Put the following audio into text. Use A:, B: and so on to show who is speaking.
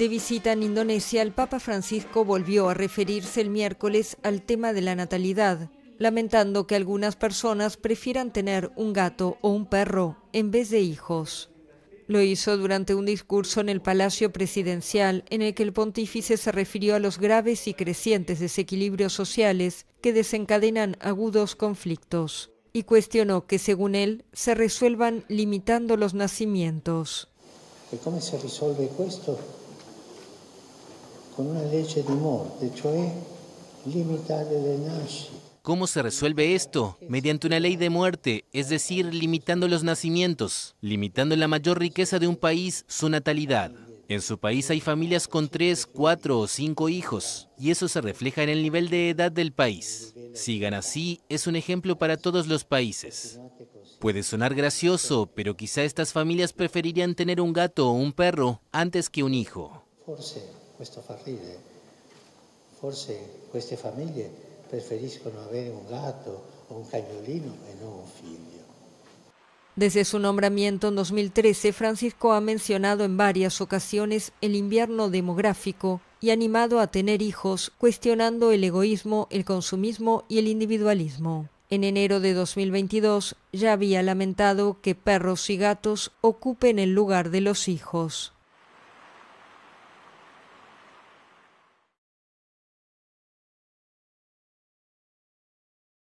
A: De visita en Indonesia, el Papa Francisco volvió a referirse el miércoles al tema de la natalidad, lamentando que algunas personas prefieran tener un gato o un perro en vez de hijos. Lo hizo durante un discurso en el Palacio Presidencial en el que el pontífice se refirió a los graves y crecientes desequilibrios sociales que desencadenan agudos conflictos y cuestionó que, según él, se resuelvan limitando los nacimientos. ¿Y cómo
B: se resuelve esto? leche de
C: ¿Cómo se resuelve esto? Mediante una ley de muerte, es decir, limitando los nacimientos, limitando la mayor riqueza de un país, su natalidad. En su país hay familias con tres, cuatro o cinco hijos, y eso se refleja en el nivel de edad del país. Sigan así, es un ejemplo para todos los países. Puede sonar gracioso, pero quizá estas familias preferirían tener un gato o un perro antes que un hijo
B: un un
A: Desde su nombramiento en 2013, Francisco ha mencionado en varias ocasiones el invierno demográfico y animado a tener hijos, cuestionando el egoísmo, el consumismo y el individualismo. En enero de 2022 ya había lamentado que perros y gatos ocupen el lugar de los hijos.